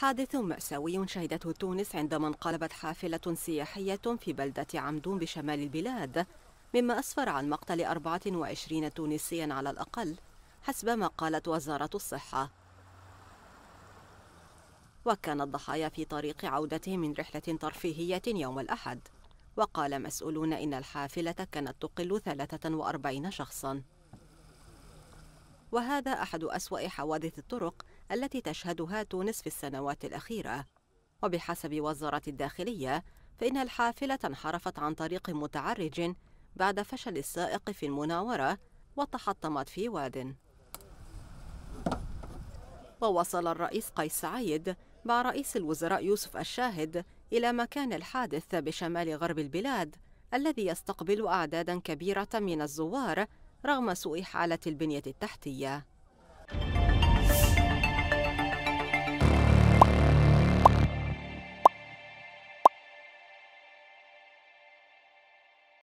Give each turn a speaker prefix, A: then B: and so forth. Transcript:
A: حادث مأساوي شهدته تونس عندما انقلبت حافلة سياحية في بلدة عمدون بشمال البلاد مما أسفر عن مقتل 24 تونسيا على الأقل حسب ما قالت وزارة الصحة وكان الضحايا في طريق عودتهم من رحلة ترفيهية يوم الأحد وقال مسؤولون إن الحافلة كانت تقل 43 شخصاً وهذا أحد أسوأ حوادث الطرق التي تشهدها تونس في السنوات الأخيرة وبحسب وزارة الداخلية فإن الحافلة انحرفت عن طريق متعرج بعد فشل السائق في المناورة وتحطمت في واد ووصل الرئيس قيس سعيد مع رئيس الوزراء يوسف الشاهد إلى مكان الحادث بشمال غرب البلاد الذي يستقبل أعدادا كبيرة من الزوار رغم سوء حالة البنية التحتية